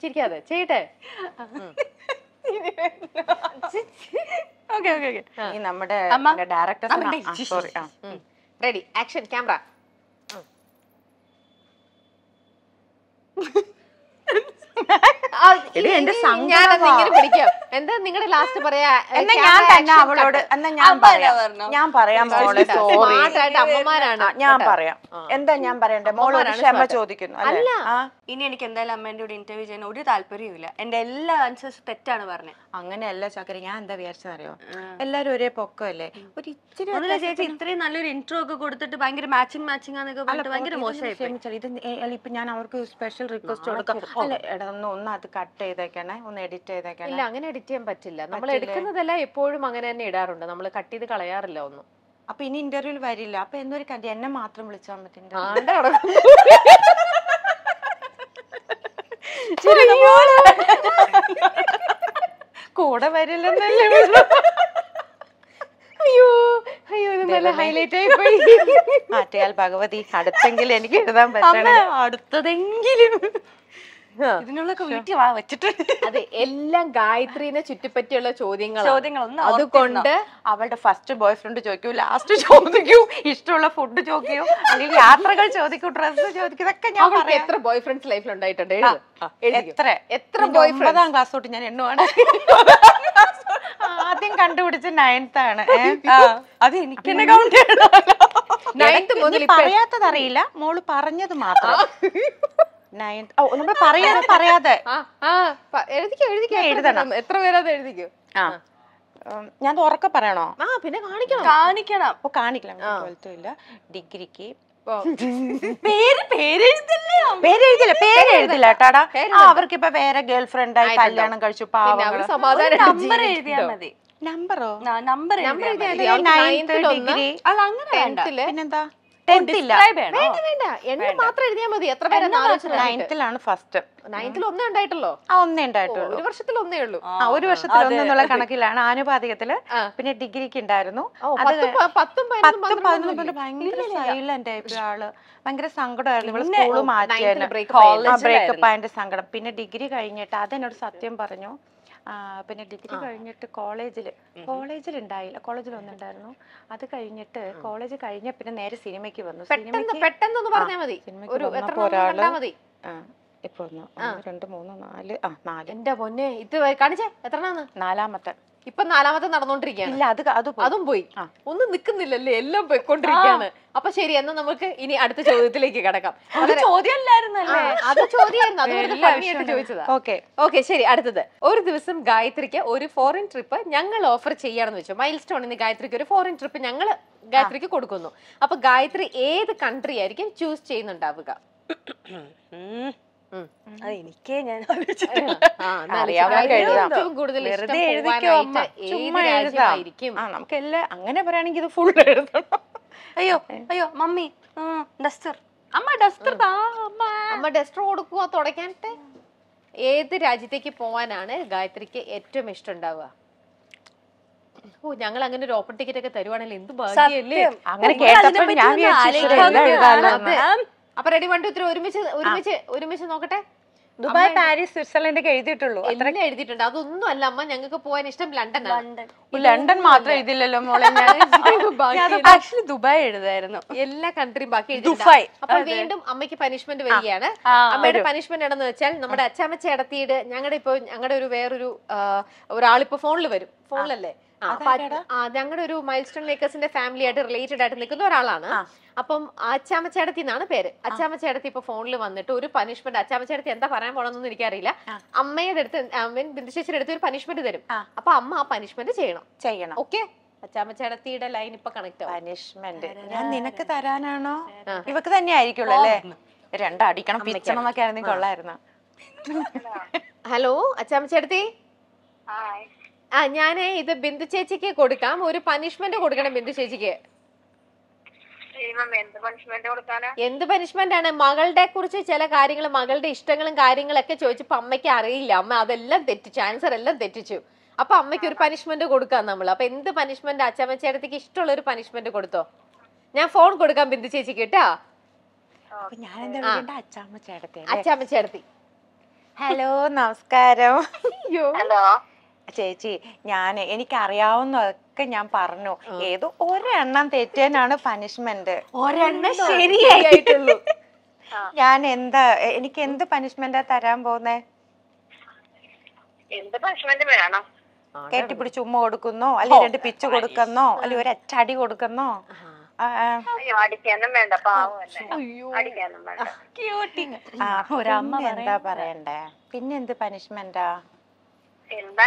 ചിരിക്കാതെ ചെയ്യട്ടെ നമ്മുടെ ഡയറക്ടർ Ready, action, camera. എന്റെ ഞാനന്നിങ്ങനെ പിടിക്കാം എന്താ നിങ്ങളുടെ ലാസ്റ്റ് പറയാ ഞാൻ തന്നെ അവളോട് എന്നാ ഞാൻ പറയാം ഞാൻ പറയാം മോളെ സോറി ഞാൻ പറയാം എന്താ ഞാൻ പറയണ്ടേ മോളോട് ക്ഷമ ചോദിക്കുന്നു അല്ല ഇനി എനിക്ക് എന്തായാലും അമ്മേന്റെ കൂടെ ഇന്റർവ്യൂ ചെയ്യാൻ ഒരു താല്പര്യമില്ല എന്റെ എല്ലാ ആൻസേഴ്സ് തെറ്റാണ് പറഞ്ഞത് അങ്ങനെയല്ല ചക്കര ഞാൻ എന്താ വിചാരിച്ചറിയോ എല്ലാരും ഒരേ പൊക്കമല്ലേ ഒരു ഇച്ചിരി ചേച്ചി ഇത്രയും നല്ലൊരു ഇൻട്രോ ഒക്കെ കൊടുത്തിട്ട് ഭയങ്കര മാച്ചിങ് മാച്ചിങ് ആണെന്നൊക്കെ പറഞ്ഞിട്ട് ഭയങ്കര മോശമായി ഇത് ഇപ്പൊ ഞാൻ അവർക്ക് സ്പെഷ്യൽ റിക്വസ്റ്റ് കൊടുക്കാം അല്ല ഒന്ന് അത് കട്ട് ചെയ്തേക്കണേ ഒന്ന് എഡിറ്റ് ചെയ്തേക്കണേ ഇല്ല അങ്ങനെ എഡിറ്റ് ചെയ്യാൻ പറ്റില്ല നമ്മൾ എടുക്കുന്നതെല്ലാം എപ്പോഴും അങ്ങനെ തന്നെ ഇടാറുണ്ട് നമ്മൾ കട്ട് ചെയ്ത് കളയാറില്ല ഒന്നും അപ്പൊ ഇനി ഇന്റർവ്യൂവിൽ വരില്ല അപ്പൊ എന്നൊരു കണ്ടി എന്നെ മാത്രം വിളിച്ചാൽ പറ്റും കൂടെ വരില്ലെന്നല്ലേ അയ്യോ അയ്യോ ഇത് നല്ല ഹൈലൈറ്റ് ആയി പോയി ആറ്റയാൽ ഭഗവതി അടുത്തെങ്കിലും എനിക്ക് എഴുതാൻ പറ്റണം അടുത്തതെങ്കിലും ഇതിനുള്ളൊക്കെ വീട്ടിൽ വാ വെച്ചിട്ട് അതെ എല്ലാം ഗായത്രിനെ ചുറ്റിപ്പറ്റിയുള്ള ചോദ്യങ്ങൾ ചോദ്യങ്ങളൊന്നും അതുകൊണ്ട് അവളുടെ ഫസ്റ്റ് ബോയ് ഫ്രണ്ട് ചോദിക്കൂ ലാസ്റ്റ് ചോദിക്കൂ ഇഷ്ടമുള്ള ഫുഡ് ചോദിക്കൂ അല്ലെങ്കിൽ യാത്രകൾ ചോദിക്കൂ ഡ്രസ്സ് ചോദിക്കൂ ഇതൊക്കെ ഞാൻ പറയാം എത്ര ബോയ് ഫ്രണ്ട്സ് ലൈഫിൽ ഉണ്ടായിട്ടുണ്ട് എത്ര എത്ര ബോയ് ഒമ്പതാം ക്ലാസ് തൊട്ട് ഞാൻ എണ്ണുവാണ് ആദ്യം കണ്ടുപിടിച്ച നയൻത് ആണ് അത് എനിക്ക് തന്നെ കൗണ്ട് പറയാത്തതറിയില്ല മോള് പറഞ്ഞത് മാത്രം നയൻത് ഓ നമ്മൾ പറയാതെ പറയാതെ എഴുതിക്കോ എഴുതിക്കോ എഴുതണം എത്ര പേരത് എഴുതിക്കോ ഞാൻ ഉറക്കെ പറയണോ ആ പിന്നെ കാണിക്കണം കാണിക്കണം അപ്പൊ കാണിക്കണം ട്വൽത്തും ഇല്ല ഡിഗ്രിക്ക് പേര് പേരെഴുതില്ല പേരെഴുതില്ല പേരെഴുതില്ല ടാടാ അവർക്ക് ഇപ്പൊ വേറെ ഗേൾഫ്രണ്ട് ആയി കല്യാണം കഴിച്ചു നമ്പർ എഴുതിയാൽ മതി നമ്പറോ നമ്പർ നമ്പർ ഡിഗ്രി അത് അങ്ങനെ പിന്നെന്താ നയൻത്തിലാണ് ഫസ്റ്റ് ആ ഒരു വർഷത്തിൽ ഉള്ളൂ ആ ഒരു കണക്കിലാണ് ആനുപാതികത്തില് പിന്നെ ഡിഗ്രിക്ക് ഉണ്ടായിരുന്നു ഭയങ്കര സങ്കടമായിരുന്നു ബ്രേക്കപ്പ് സങ്കടം പിന്നെ ഡിഗ്രി കഴിഞ്ഞിട്ട് അതെന്നോട് സത്യം പറഞ്ഞു പിന്നെ ഡിഗ്രി കഴിഞ്ഞിട്ട് കോളേജിൽ കോളേജിൽ ഉണ്ടായില്ല കോളേജിൽ ഒന്നുണ്ടായിരുന്നു അത് കഴിഞ്ഞിട്ട് കോളേജ് കഴിഞ്ഞ പിന്നെ നേരെ സിനിമയ്ക്ക് വന്നു പെട്ടെന്ന് പെട്ടെന്ന് ഒന്ന് പറഞ്ഞാൽ മതി ഒരു എത്ര കണ്ടാൽ മതി ഇപ്പൊ ഒന്ന് രണ്ട് മൂന്ന് നാല് ആ നാല് എന്റെ പൊന്നെ ഇത് കാണിച്ചേ എത്രണ്ണാന്ന് നാലാമത്തെ ഇപ്പൊ നാലാമത്തെ നടന്നോണ്ടിരിക്കുകയാണ് ഇല്ല അത് അത് അതും പോയി ഒന്നും നിൽക്കുന്നില്ലല്ലേ എല്ലാം പോയിക്കൊണ്ടിരിക്കുകയാണ് അപ്പൊ ശരി എന്നാ നമുക്ക് ഇനി അടുത്ത ചോദ്യത്തിലേക്ക് കിടക്കാം അത് ചോദ്യമല്ലായിരുന്നല്ലേ അത് ചോദിച്ചതാ ഓക്കെ ശരി അടുത്തത് ഒരു ദിവസം ഗായത്രിക്ക് ഒരു ഫോറിൻ ട്രിപ്പ് ഞങ്ങൾ ഓഫർ ചെയ്യാണെന്ന് വെച്ചു മൈൽ സ്റ്റോണിന് ഗായത്രിക്ക് ഒരു ഫോറിൻ ട്രിപ്പ് ഞങ്ങൾ ഗായത്രിക്ക് കൊടുക്കുന്നു അപ്പൊ ഗായത്രി ഏത് കൺട്രി ആയിരിക്കും ചൂസ് ചെയ്യുന്നുണ്ടാവുക അത് എനിക്കേ ഞാൻ നമുക്ക് എല്ലാ അങ്ങനെ പറയുകയാണെങ്കിൽ ഇത് ഫുൾ എഴുതണം അയ്യോ അയ്യോ മമ്മി ഡസ്റ്റർ അമ്മ ഡസ്റ്റർ താ അമ്മ അമ്മ ഡസ്റ്റർ കൊടുക്കുക തുടയ്ക്കാനിട്ട് ഏത് രാജ്യത്തേക്ക് പോവാനാണ് ഗായത്രിക്ക് ഏറ്റവും ഇഷ്ടം ഉണ്ടാവുക ഓ ഞങ്ങൾ അങ്ങനെ ഒരു ഓപ്പൺ ടിക്കറ്റ് ഒക്കെ തരുവാണെങ്കിൽ എന്ത് ഭാഗ്യല്ലേ അങ്ങനെ കേട്ടപ്പോൾ ഞാൻ അപ്പൊ റെഡി വൺ ടു ത്രീ ഒരുമിച്ച് ഒരുമിച്ച് ഒരുമിച്ച് നോക്കട്ടെ ദുബായ് പാരീസ് സ്വിറ്റ്സർലൻഡ് ഒക്കെ എഴുതിയിട്ടുള്ളൂ എല്ലാം എഴുതിയിട്ടുണ്ട് അതൊന്നും അല്ല അമ്മ ഞങ്ങൾക്ക് പോകാൻ ഇഷ്ടം ലണ്ടൻ ലണ്ടൻ മാത്രം എഴുതില്ലല്ലോ മോളെ ആക്ച്വലി ദുബായ് എഴുതായിരുന്നു എല്ലാ കൺട്രിയും ബാക്കി ദുബായ് അപ്പൊ വീണ്ടും അമ്മയ്ക്ക് പനിഷ്മെന്റ് വരികയാണ് അമ്മയുടെ പനിഷ്മെന്റ് എന്ന് വെച്ചാൽ നമ്മുടെ അച്ഛാമ്മച്ച ഇടത്തിയിട്ട് ഞങ്ങളുടെ ഇപ്പൊ ഞങ്ങളുടെ ഒരു വേറൊരു ഒരാളിപ്പോ ഫോണിൽ വരും ഫോണിലല്ലേ ഞങ്ങളുടെ ഒരു മൈൽ സ്റ്റോൺ മേക്കേഴ്സിന്റെ ഫാമിലി ആയിട്ട് റിലേറ്റഡ് ആയിട്ട് നിൽക്കുന്ന ഒരാളാണ് അപ്പം അച്ചാമച്ചേടത്തി എന്നാണ് പേര് അച്ചാമച്ചേടത്തി ഇപ്പൊ ഫോണിൽ വന്നിട്ട് ഒരു പനിഷ്മെന്റ് അച്ചാമച്ചേടത്തി എന്താ പറയാൻ പോണെന്നൊന്നും എനിക്കറിയില്ല അമ്മയുടെ അടുത്ത് അമ്മൻ ബിന്ദുശേഷിയുടെ അടുത്ത് ഒരു പനിഷ്മെന്റ് തരും അപ്പൊ അമ്മ ആ പനിഷ്മെന്റ് ചെയ്യണം ചെയ്യണം ഓക്കെ അച്ചാമച്ചേടത്തിയുടെ ലൈൻ ഇപ്പൊ കണക്ട് പനിഷ്മെന്റ് ഞാൻ നിനക്ക് തരാനാണോ ഇവക്ക് തന്നെ ആയിരിക്കുള്ളൂ രണ്ടടിക്കണം പിച്ചണം എന്നൊക്കെ ആയിരുന്നു കൊള്ളായിരുന്നു ഹലോ അച്ചാമച്ചേടത്തി ആ ഞാൻ ഇത് ബിന്ദു ചേച്ചിക്ക് കൊടുക്കാം ഒരു പനിഷ്മെന്റ് കൊടുക്കണം ബിന്ദു ചേച്ചിക്ക് എന്ത് പനിഷ്മെന്റ് ആണ് മകളുടെ കുറിച്ച് ചില കാര്യങ്ങൾ മകളുടെ ഇഷ്ടങ്ങളും കാര്യങ്ങളൊക്കെ ചോദിച്ചപ്പോ അമ്മയ്ക്ക് അറിയില്ല അമ്മ അതെല്ലാം തെറ്റിച്ചു ആൻസർ എല്ലാം തെറ്റിച്ചു അപ്പൊ അമ്മയ്ക്ക് ഒരു പനിഷ്മെന്റ് കൊടുക്കാം നമ്മൾ അപ്പൊ എന്ത് പനിഷ്മെന്റ് അച്ഛമ്മച്ചേടത്തേക്ക് ഇഷ്ടമുള്ള ഒരു പനിഷ്മെന്റ് കൊടുത്തോ ഞാൻ ഫോൺ കൊടുക്കാം ബിന്ദു ചേച്ചിക്ക് കേട്ടാ അച്ഛമ്മച്ചേടത്തി ഹലോ നമസ്കാരം ഹലോ ചേച്ചി ഞാൻ എനിക്കറിയാവുന്നതൊക്കെ ഞാൻ പറഞ്ഞു ഏതോ ഒരെണ്ണം തെറ്റേനാണ് പനിഷ്മെന്റ് ഒരെണ്ണം ശരിയായിട്ടുള്ളൂ ഞാൻ എന്താ എനിക്ക് എന്ത് പനിഷ്മെന്റ് തരാൻ പോന്നേ എന്ത് കെട്ടിപ്പിടിച്ച് ഉമ്മ കൊടുക്കുന്നോ അല്ലെങ്കിൽ രണ്ട് പിച്ച് കൊടുക്കുന്നോ അല്ലെങ്കിൽ ഒരു അച്ചടി കൊടുക്കുന്നോ എന്താ പറയണ്ടേ പിന്നെന്ത് പനിഷ്മെന്റാ എന്റെ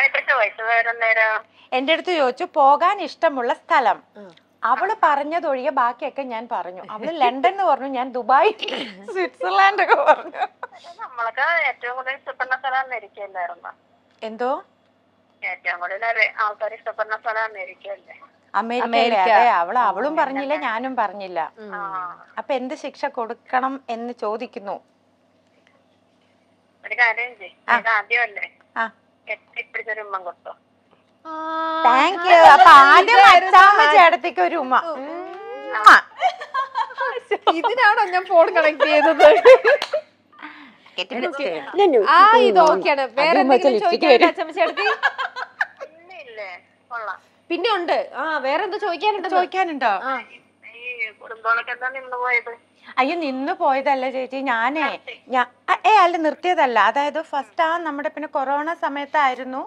അടുത്ത് ചോദിച്ചു പോകാൻ ഇഷ്ടമുള്ള സ്ഥലം അവള് പറഞ്ഞതൊഴികെ ബാക്കിയൊക്കെ ഞാൻ പറഞ്ഞു അവള് ലണ്ടൻ എന്ന് പറഞ്ഞു ഞാൻ ദുബായ് സ്വിറ്റ്സർലാൻഡ് ഒക്കെ പറഞ്ഞു നമ്മളൊക്കെ ഏറ്റവും കൂടുതൽ ഇഷ്ടപ്പെടുന്ന സ്ഥലം അമേരിക്കയല്ലായിരുന്നു എന്തോ ഏറ്റവും കൂടുതൽ ആൾക്കാർ ഇഷ്ടപ്പെടുന്ന സ്ഥലം അമേരിക്കയല്ലേ അമേരിക്ക അവള് അവളും പറഞ്ഞില്ല ഞാനും പറഞ്ഞില്ല അപ്പൊ എന്ത് ശിക്ഷ കൊടുക്കണം എന്ന് ചോദിക്കുന്നു ഒരു കാര്യം ആദ്യമല്ലേ താങ്ക് യു അപ്പൊ ആദ്യം അച്ചാമ്മ ഒരു ഉമ്മ ഇതിനാണോ ഞാൻ ഫോൺ കണക്ട് ചെയ്തത് ആ ഇത് ഓക്കെയാണ് വേറെ എന്തെങ്കിലും ചോദിക്കാൻ അച്ചമ്മ പിന്നെ ഉണ്ട് ആ വേറെന്താ ചോദിക്കാനുണ്ടോ ചോദിക്കാനുണ്ടോ അയ്യോ നിന്ന് പോയതല്ല ചേച്ചി ഞാനേ ഞാൻ ഏ അല്ല നിർത്തിയതല്ല അതായത് ഫസ്റ്റ് ആ നമ്മുടെ പിന്നെ കൊറോണ സമയത്തായിരുന്നു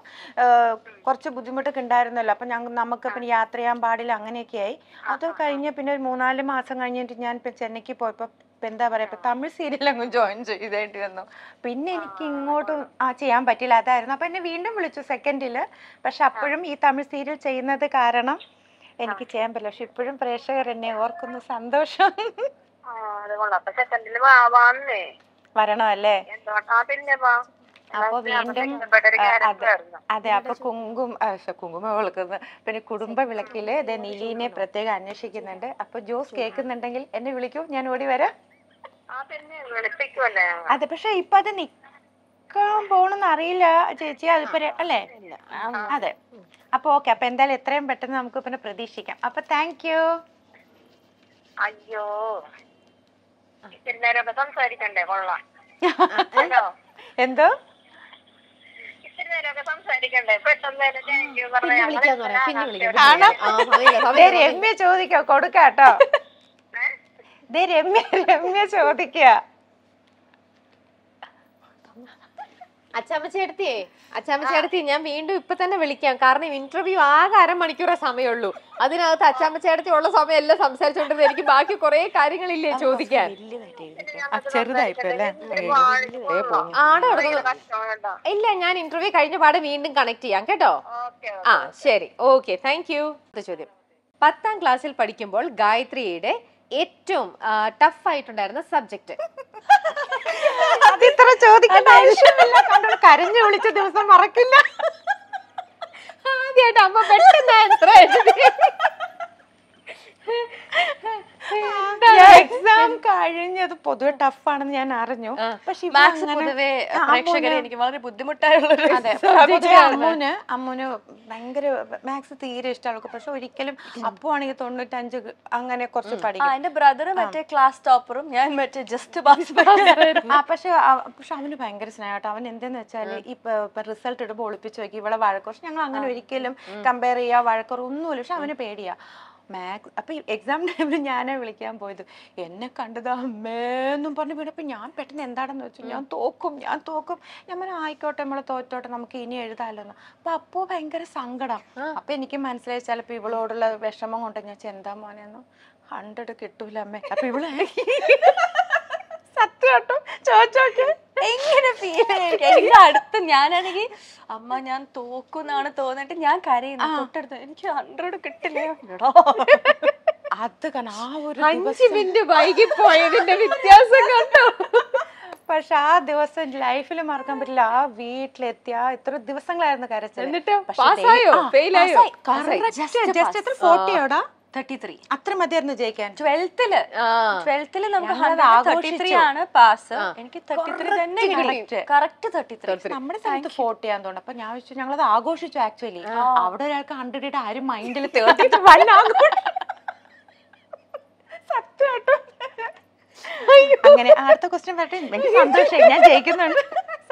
കുറച്ച് ബുദ്ധിമുട്ടൊക്കെ ഉണ്ടായിരുന്നല്ലോ അപ്പൊ ഞങ്ങൾ നമുക്ക് പിന്നെ യാത്ര ചെയ്യാൻ പാടില്ല അങ്ങനെയൊക്കെയായി അത് കഴിഞ്ഞ പിന്നെ ഒരു മൂന്നാല് മാസം കഴിഞ്ഞിട്ട് ഞാൻ ഇപ്പൊ ചെന്നൈക്ക് പോയപ്പോൾ എന്താ പറയുക ഇപ്പൊ തമിഴ് സീരിയൽ അങ്ങ് ജോയിൻ ചെയ്തേണ്ടി വന്നു പിന്നെ എനിക്ക് ഇങ്ങോട്ടും ആ ചെയ്യാൻ പറ്റില്ല അതായിരുന്നു അപ്പൊ എന്നെ വീണ്ടും വിളിച്ചു സെക്കൻഡില് പക്ഷെ അപ്പോഴും ഈ തമിഴ് സീരിയൽ ചെയ്യുന്നത് കാരണം എനിക്ക് ചെയ്യാൻ പറ്റില്ല പക്ഷെ ഇപ്പോഴും പ്രേക്ഷകർ എന്നെ ഓർക്കുന്ന സന്തോഷം അത് അപ്പൊ വരണം അല്ലേ അപ്പൊ വീണ്ടും അതെ അപ്പൊ കുങ്കും കുങ്കുമ വിളക്കുന്നത് പിന്നെ കുടുംബ വിളക്കില് ഇതേ നിലീനെ പ്രത്യേകം അന്വേഷിക്കുന്നുണ്ട് അപ്പൊ ജോസ് കേൾക്കുന്നുണ്ടെങ്കിൽ എന്നെ വിളിക്കൂ ഞാൻ ഓടി വരാം അതെ പക്ഷെ ഇപ്പൊ അത് നിക്കാൻ പോണെന്ന് അറിയില്ല ചേച്ചി അതിപ്പോ അല്ലേ അതെ അപ്പൊ ഓക്കെ അപ്പൊ എന്തായാലും എത്രയും പെട്ടെന്ന് നമുക്ക് പിന്നെ പ്രതീക്ഷിക്കാം അപ്പൊ താങ്ക് യു അയ്യോ ഇത്തിരിനേരമൊക്കെ സംസാരിക്കണ്ടേ കൊള്ളാം എന്തോ രമ്യ ചോദിക്കോ കൊടുക്കാട്ടോ രമ്യ രമ്യ ചോദിക്കുക അച്ചാമച്ച എടുത്തി ഞാൻ വീണ്ടും ഇപ്പൊ തന്നെ വിളിക്കാം കാരണം ഇന്റർവ്യൂ ആകെ അരമണിക്കൂറേ സമയമുള്ളൂ അതിനകത്ത് എടുത്തി ഉള്ള സമയം എല്ലാം സംസാരിച്ചോണ്ടിരുന്നത് എനിക്ക് ബാക്കി കുറെ കാര്യങ്ങളില്ലേ ചോദിക്കാൻ ഇല്ല ഞാൻ ഇന്റർവ്യൂ കഴിഞ്ഞ പാടെ വീണ്ടും കണക്ട് ചെയ്യാം കേട്ടോ ആ ശരി ഓക്കെ താങ്ക് യു ചോദ്യം പത്താം ക്ലാസ്സിൽ പഠിക്കുമ്പോൾ ഗായത്രിയുടെ ഏറ്റവും ടഫ് ആയിട്ടുണ്ടായിരുന്ന സബ്ജക്ട് അതിത്ര ചോദിക്കുന്ന ആവശ്യമില്ല കരഞ്ഞു വിളിച്ച ദിവസം മറക്കില്ല ആദ്യമായിട്ട് അമ്മ പെട്ടെന്ന് ആൻസർ എഴുതി എക്സാം കഴിഞ്ഞത് പൊതുവെ ടഫാണെന്ന് ഞാൻ അറിഞ്ഞു പക്ഷെ പ്രേക്ഷകരെ അമ്മൂന് അമ്മൂന് ഭയങ്കര മാത്സ് തീരെ ഇഷ്ടമാണ് പക്ഷെ ഒരിക്കലും അപ്പു ആണെങ്കിൽ തൊണ്ണൂറ്റഞ്ച് അങ്ങനെ കുറച്ച് പഠിക്കും എന്റെ ബ്രദർ മറ്റേ ക്ലാസ് ടോപ്പറും ഞാൻ മറ്റേ ജസ്റ്റ് പാസ് പക്ഷെ പക്ഷെ അവന് ഭയങ്കര സ്നേഹമായിട്ട് അവൻ എന്തെന്ന് വെച്ചാല് ഇപ്പൊ റിസൾട്ട് ഇടുമ്പോൾ ഒളിപ്പിച്ചു നോക്കി ഇവിടെ വഴക്കുറച്ച് ഞങ്ങൾ അങ്ങനെ ഒരിക്കലും കമ്പയർ ചെയ്യാ വഴക്കുറ ഒന്നുമില്ല പക്ഷെ അവന് പേടിയാ മാത്സ് അപ്പം എക്സാം ടൈമിൽ ഞാനേ വിളിക്കാൻ പോയത് എന്നെ കണ്ടതാ അമ്മേന്നും പറഞ്ഞു വീണപ്പോൾ ഞാൻ പെട്ടെന്ന് എന്താണെന്ന് വെച്ചു ഞാൻ തോക്കും ഞാൻ തോക്കും ഞാൻ പറഞ്ഞു ആയിക്കോട്ടെ നമ്മളെ തോറ്റോട്ടെ നമുക്ക് ഇനി എഴുതാമല്ലോ എന്ന് അപ്പം അപ്പോൾ ഭയങ്കര സങ്കടം അപ്പം എനിക്ക് മനസ്സിലായി ചിലപ്പോൾ ഇവളോടുള്ള വിഷമം കൊണ്ട് ഞാൻ ചെന്താ മോനെന്ന് ഹൺഡ്രഡ് കിട്ടൂല അമ്മേ അപ്പം ഇവളെ സത്യമായിട്ടും അടുത്ത് ഞാനാണെങ്കിൽ അമ്മ ഞാൻ തോക്കുന്നാണ് തോന്നിട്ട് ഞാൻ കരയുന്നു തൊട്ടടുത്ത് എനിക്ക് ഹൺഡ്രഡ് കിട്ടില്ലേ അത് ആ ഒരു അഞ്ച് മിനിറ്റ് വൈകി പോയതിന്റെ വ്യത്യാസം കണ്ടു പക്ഷെ ആ ദിവസം ലൈഫിൽ മറക്കാൻ പറ്റില്ല ആ വീട്ടിലെത്തിയ എത്ര ദിവസങ്ങളായിരുന്നു കരച്ചത് എന്നിട്ട് തേർട്ടി ത്രീ അത്ര മതിയായിരുന്നു ജയിക്കാൻ ട്വൽത്തില് ട്വൽത്തില് നമുക്ക് തേർട്ടി ത്രീ ആണ് പാസ് എനിക്ക് തേർട്ടി ത്രീ തന്നെ കറക്റ്റ് തേർട്ടി ത്രീ നമ്മുടെ സമയത്ത് ഫോർട്ടി ആണെന്ന് തോന്നുന്നു അപ്പൊ ഞാൻ വെച്ചു ഞങ്ങളത് ആഘോഷിച്ചു ആക്ച്വലി അവിടെ ഒരാൾക്ക് ഹൺഡ്രഡ് ആരും മൈൻഡിൽ തേർട്ടി വൺ അങ്ങനെ അടുത്ത ക്വസ്റ്റ്യൻ വരട്ടെ എനിക്ക് സന്തോഷം ഞാൻ ജയിക്കുന്നുണ്ട്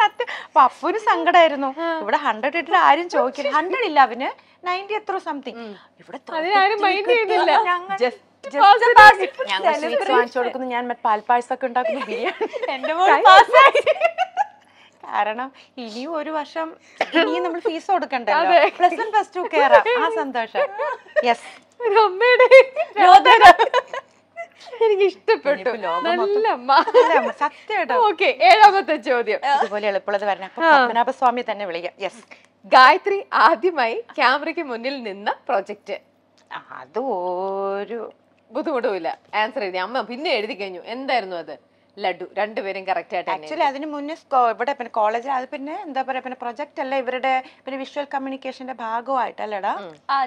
സത്യം അപ്പൊ പപ്പുന് സങ്കടമായിരുന്നു ഇവിടെ ഹൺഡ്രഡ് ഇട്ടിട്ട് ആരും ചോദിക്കില്ല ഹൺഡ്രഡ് ഇല്ല അവന് നയൻറ്റി എത്ര സംതിങ് ഇവിടെ വാങ്ങിച്ചു കൊടുക്കുന്നു ഞാൻ പാൽപ്പായസം ഒക്കെ ഉണ്ടാക്കുന്നു ബിരിയാണി കാരണം ഇനിയും ഒരു വർഷം ഇനിയും നമ്മൾ ഫീസ് കൊടുക്കണ്ടല്ലോ പ്ലസ് വൺ പ്ലസ് ടു കേറാം ആ സന്തോഷം യെസ് അമ്മയുടെ എനിക്ക് ഇഷ്ടപ്പെട്ടു നല്ല അമ്മ സത്യമായിട്ടോ ഓക്കെ ഏഴാമത്തെ ചോദ്യം ഇതുപോലെ എളുപ്പമുള്ളത് വരണം അപ്പൊ പത്മനാഭ തന്നെ വിളിക്കാം യെസ് ഗായത്രി ആദ്യമായി ക്യാമറയ്ക്ക് മുന്നിൽ നിന്ന പ്രൊജക്റ്റ് അത് ഒരു ബുദ്ധിമുട്ടുമില്ല ആൻസർ എഴുതി അമ്മ പിന്നെ എഴുതി കഴിഞ്ഞു എന്തായിരുന്നു അത് ലഡു രണ്ടുപേരും കറക്റ്റ് ആയിട്ട് ആക്ച്വലി അതിന് മുന്നേ ഇവിടെ പിന്നെ കോളേജിൽ അത് പിന്നെ എന്താ പറയാ പിന്നെ പ്രൊജക്റ്റ് അല്ല ഇവരുടെ പിന്നെ വിഷ്വൽ കമ്മ്യൂണിക്കേഷന്റെ ഭാഗമായിട്ടല്ലേടാ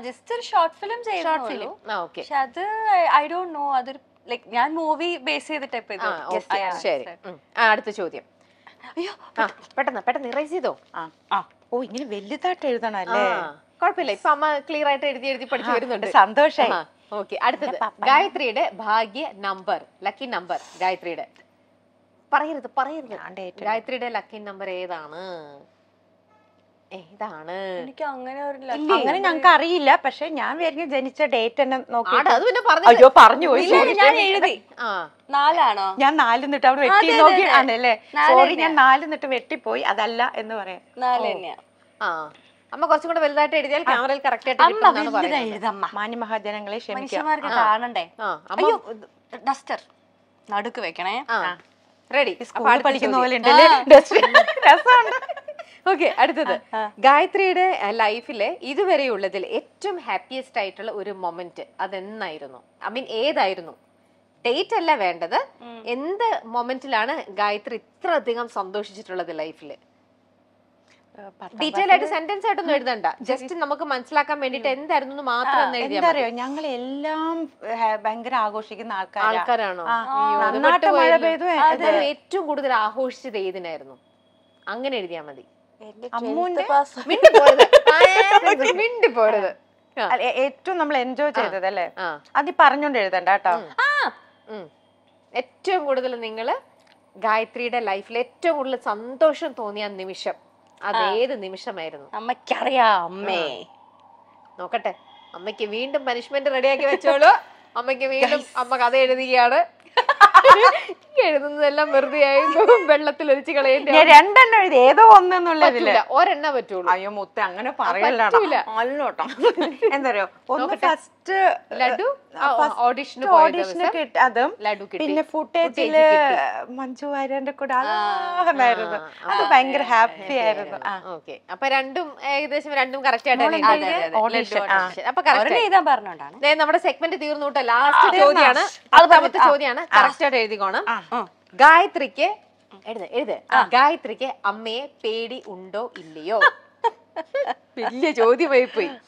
ജസ്റ്റ് ഒരു ഷോർട്ട് ഫിലിം ചെയ്യുന്നു പക്ഷെ അത് ഐ ഡോണ്ട് നോ അതൊരു ലൈക് ഞാൻ മൂവി ബേസ് ചെയ്തിട്ട് ശരി അടുത്ത ചോദ്യം അയ്യോ പെട്ടെന്ന് പെട്ടെന്ന് ഇറേസ് ചെയ്തോ ഓ ഇങ്ങനെ വലുതായിട്ട് എഴുതണല്ലേ കുഴപ്പമില്ല ഇപ്പൊ അമ്മ ക്ലിയർ ആയിട്ട് എഴുതി എഴുതി പഠിച്ചു വരുന്നുണ്ട് സന്തോഷമായി ഓക്കെ അടുത്തത് ഗായത്രിയുടെ ഭാഗ്യ നമ്പർ ലക്കി നമ്പർ ഗായത്രിയുടെ പറയരുത് പറയരുത് ഗായത്രിയുടെ ലക്കി നമ്പർ ഏതാണ് ഇതാണ് എനിക്ക് അങ്ങനെ ഒരു അങ്ങനെ ഞങ്ങൾക്ക് അറിയില്ല പക്ഷെ ഞാൻ വരുന്ന ജനിച്ച ഡേറ്റ് തന്നെ നോക്കി ആടാ, അത് പിന്നെ അയ്യോ പറഞ്ഞു പോയി ഞാൻ എഴുതി ആ നാലാണോ ഞാൻ നാല് നിട്ട് അവിടെ വെട്ടി നോക്കി ആണല്ലേ സോറി ഞാൻ നാല് നിട്ട് വെട്ടിപ്പോയി അതല്ല എന്ന് പറയാം നാല് ആ അമ്മ കുറച്ചും കൂടെ വലുതായിട്ട് എഴുതിയാൽ ക്യാമറയിൽ കറക്റ്റ് ആയിട്ട് അമ്മ കിട്ടുമെന്നാണ് വലുതാ പറയുന്നത്. എഴുതമ്മ മാന്യമഹാജനങ്ങളെ ക്ഷമിക്കാം മനുഷ്യന്മാർക്ക് കാണണ്ടേ ആ, അമ്മ- അയ്യോ ഡസ്റ്റർ നടുക്ക് വെക്കണേ ആ റെഡി സ്കൂളിൽ പഠിക്കുന്ന പോലെ ഉണ്ടല്ലേ രസമുണ്ട് ഓക്കെ അടുത്തത് ഗായത്രിയുടെ ലൈഫിലെ ഇതുവരെ ഉള്ളതിൽ ഏറ്റവും ഹാപ്പിയസ്റ്റ് ആയിട്ടുള്ള ഒരു മൊമെന്റ് അതെന്നായിരുന്നു ഐ മീൻ ഏതായിരുന്നു ഡേറ്റ് അല്ല വേണ്ടത് എന്ത് മൊമെന്റിലാണ് ഗായത്രി ഇത്ര അധികം സന്തോഷിച്ചിട്ടുള്ളത് ലൈഫിൽ ഡീറ്റെയിൽ ആയിട്ട് സെന്റൻസ് ആയിട്ടൊന്നും എഴുതണ്ട ജസ്റ്റ് നമുക്ക് മനസ്സിലാക്കാൻ വേണ്ടിട്ട് എന്തായിരുന്നു മാത്രം എഴുതിയോ ഞങ്ങൾ എല്ലാം ഭയങ്കര ആഘോഷിക്കുന്ന ആൾക്കാരാണോ ഏറ്റവും കൂടുതൽ ആഘോഷിച്ചത് ഏതിനായിരുന്നു അങ്ങനെ എഴുതിയാ മതി മിണ്ടി പോരുത് ഏറ്റവും നമ്മൾ എൻജോയ് ചെയ്തത് അല്ലേ അത് പറഞ്ഞോണ്ട് എഴുതണ്ട കേട്ടോ ഏറ്റവും കൂടുതൽ നിങ്ങള് ഗായത്രിയുടെ ലൈഫിൽ ഏറ്റവും കൂടുതൽ സന്തോഷം തോന്നിയ നിമിഷം അതേത് നിമിഷമായിരുന്നു അമ്മക്കറിയാ അമ്മേ നോക്കട്ടെ അമ്മയ്ക്ക് വീണ്ടും പനിഷ്മെന്റ് റെഡിയാക്കി വെച്ചോളൂ അമ്മയ്ക്ക് വീണ്ടും അമ്മ കഥ എഴുതുകയാണ് എഴുതുന്നതെല്ലാം വെറുതെ ആയി വെള്ളത്തിൽ ഒഴിച്ച് കളയേണ്ട ഞാൻ രണ്ടെണ്ണം എഴുതി ഏതോ ഒന്നെന്നുള്ളതില്ല ഒരെണ്ണ പറ്റുള്ളൂ അയ്യോ മുത്ത അങ്ങനെ പറയല്ലോ എന്താ ഒന്ന് ഫസ്റ്റ് ലഡു ഓഡിഷന് ഓഡിഷന് കിട്ടതും പിന്നെ ഫുട്ടേജില് മഞ്ജു വാര്യന്റെ കൂടെ ആയിരുന്നു അത് ഭയങ്കര ഹാപ്പി ആയിരുന്നു ഓക്കെ അപ്പൊ രണ്ടും ഏകദേശം രണ്ടും കറക്റ്റ് ആയിട്ടാണ് നമ്മുടെ സെഗ്മെന്റ് തീർന്നുട്ട് ലാസ്റ്റ് ചോദ്യമാണ് പത്താമത്തെ ചോദ്യമാണ് കറക്റ്റ് ആയിട്ട് എഴുതിക്കോണം ഗായത്രിക്ക് എഴുത് എഴുത് ഗായത്രിക്ക് അമ്മയെ പേടി ഉണ്ടോ ഇല്ലയോ വലിയ ചോദ്യമായി പോയി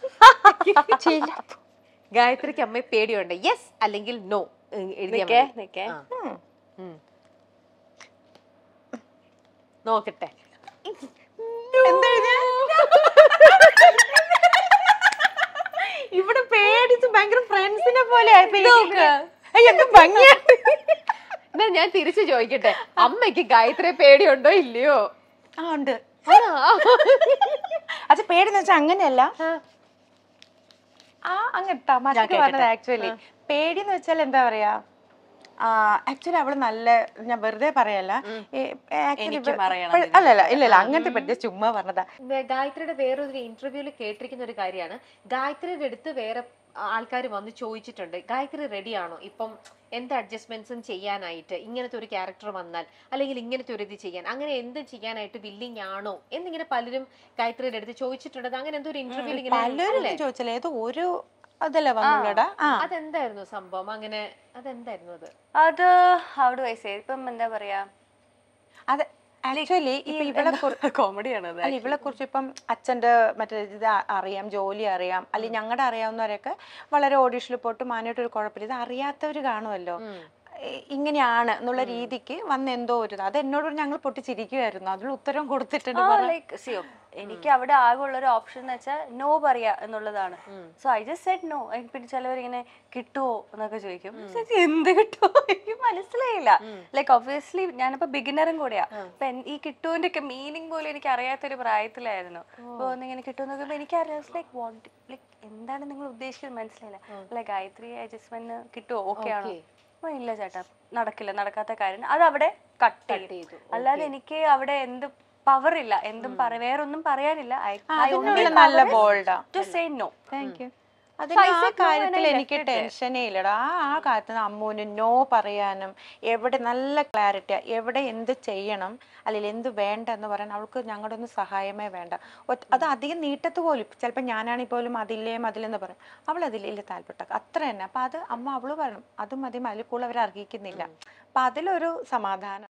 ഗായത്രിക്ക് അമ്മ പേടിയുണ്ട് യെസ് അല്ലെങ്കിൽ നോ നോക്കട്ടെ ഇവിടെ പേടിച്ച് ഭയങ്കര ഫ്രണ്ട്സിനെ പോലെ ഭംഗിയായിട്ട് എന്നാ ഞാൻ തിരിച്ചു ചോദിക്കട്ടെ അമ്മയ്ക്ക് ഗായത്രി പേടിയുണ്ടോ ഇല്ലയോ ആ ഉണ്ട് അച്ഛ പേടിന്ന് വെച്ചാ അങ്ങനെയല്ല ആ അങ്ങ് തമാശക്ക് പറഞ്ഞത് ആക്ച്വലി പേടി എന്ന് വെച്ചാൽ എന്താ പറയാ ആക്ച്വലി അവള് നല്ല ഞാൻ വെറുതെ പറയല്ല അല്ലല്ല ഇല്ലല്ല അങ്ങനത്തെ പറ്റിയ ചുമ്മാ പറഞ്ഞതാ ഗായത്രിയുടെ വേറൊരു ഇന്റർവ്യൂല് കേട്ടിരിക്കുന്ന ഒരു കാര്യമാണ് ഗായത്രിയുടെ അടുത്ത് വേറെ ആൾക്കാർ വന്ന് ചോദിച്ചിട്ടുണ്ട് ഗായത്രി റെഡിയാണോ ഇപ്പം എന്ത് അഡ്ജസ്റ്റ്മെന്റ്സും ചെയ്യാനായിട്ട് ഇങ്ങനത്തെ ഒരു ക്യാരക്ടർ വന്നാൽ അല്ലെങ്കിൽ ഇങ്ങനത്തെ ഒരു ഇത് ചെയ്യാൻ അങ്ങനെ എന്ത് ചെയ്യാനായിട്ട് വില്ലിങ് ആണോ എന്നിങ്ങനെ പലരും ഗായത്രിയുടെ അടുത്ത് ചോദിച്ചിട്ടുണ്ട് അങ്ങനെ എന്തോ ഒരു ഇന്റർവ്യൂവിൽ ഇങ്ങനെ ചോദിച്ചല്ലേ ഒരു അതല്ലേ അതെന്തായിരുന്നു സംഭവം അങ്ങനെ അതെന്തായിരുന്നു അത് അത് ഹൗ ഡു ഐ സേ ഇപ്പം എന്താ പറയാ അതെ ആക്ച്വലി ഇവളെ കോമഡിയാണ് അല്ല ഇവളെ കുറിച്ച് ഇപ്പം അച്ഛന്റെ മറ്റേ ഇത് അറിയാം ജോലി അറിയാം അല്ലെങ്കിൽ ഞങ്ങളുടെ അറിയാവുന്നവരൊക്കെ വളരെ ഓഡീഷനിൽ പോട്ട് മാനായിട്ടൊരു കുഴപ്പമില്ല ഇത് അറിയാത്തവർ കാണുമല്ലോ ഇങ്ങനെയാണ് എന്നുള്ള രീതിക്ക് വന്ന് എന്തോ ഒരു അത് എന്നോട് ഞങ്ങൾ പൊട്ടിച്ചിരിക്കുമായിരുന്നു അതിൽ ഉത്തരം കൊടുത്തിട്ടുണ്ട് ലൈക്ക് എനിക്ക് അവിടെ ആകെയുള്ള ഒരു ഓപ്ഷൻ എന്ന് വെച്ചാൽ നോ പറയാ എന്നുള്ളതാണ് so I just set no പിന്നെ ചിലവരിങ്ങനെ കിട്ടുമോ എന്നൊക്കെ ചോദിക്കും എന്ത് കിട്ടുമോ എനിക്ക് മനസ്സിലായില്ല ലൈക് ഒബിയസ്ലി ഞാനിപ്പോ ബിഗിനറും കൂടെയാ അപ്പൊ ഈ കിട്ടുവിന്റെ ഒക്കെ മീനിങ് പോലും എനിക്ക് അറിയാത്തൊരു പ്രായത്തിലായിരുന്നു അപ്പൊ ഇങ്ങനെ കിട്ടും നോക്കുമ്പോ എനിക്ക് അറിയാം ലൈക്ക് വാട്ട് ലൈക് എന്താണ് നിങ്ങൾ ഉദ്ദേശിക്കുന്നത് മനസ്സിലായില്ല ലൈക് ഗായത്രി ഐ ജസ്റ്റ് കിട്ടുമോ ഓക്കെ ആണോ ഇല്ല ചേട്ടാ നടക്കില്ല നടക്കാത്ത കാര്യം അത് അവിടെ കട്ട് ചെയ്തു അല്ലാതെ എനിക്ക് അവിടെ എന്ത് പവർ ഇല്ല എന്തും വേറെ വേറൊന്നും പറയാനില്ല നല്ല ബോൾഡാ to say no thank you കാര്യത്തിൽ എനിക്ക് ടെൻഷനേ ഇല്ലടാ ആ കാലത്ത് കാര്യത്തിൽ നോ പറയാനും എവിടെ നല്ല ക്ലാരിറ്റി എവിടെ എന്ത് ചെയ്യണം അല്ലെങ്കിൽ എന്ത് വേണ്ട എന്ന് പറയാൻ അവൾക്ക് ഞങ്ങളുടെ ഒന്നും സഹായമേ വേണ്ട അത് അധികം നീട്ടത്ത് പോലും ചിലപ്പോൾ ഞാനാണെങ്കിൽ പോലും അതില്ലേ മതിലെന്ന് പറയും അവൾ അതിലേ താല്പര്യം അത്ര തന്നെ അപ്പൊ അത് അമ്മ അവൾ പറയണം അതും മതി മതിൽ കൂടുതൽ അവർ അർഹിക്കുന്നില്ല അതിലൊരു സമാധാനം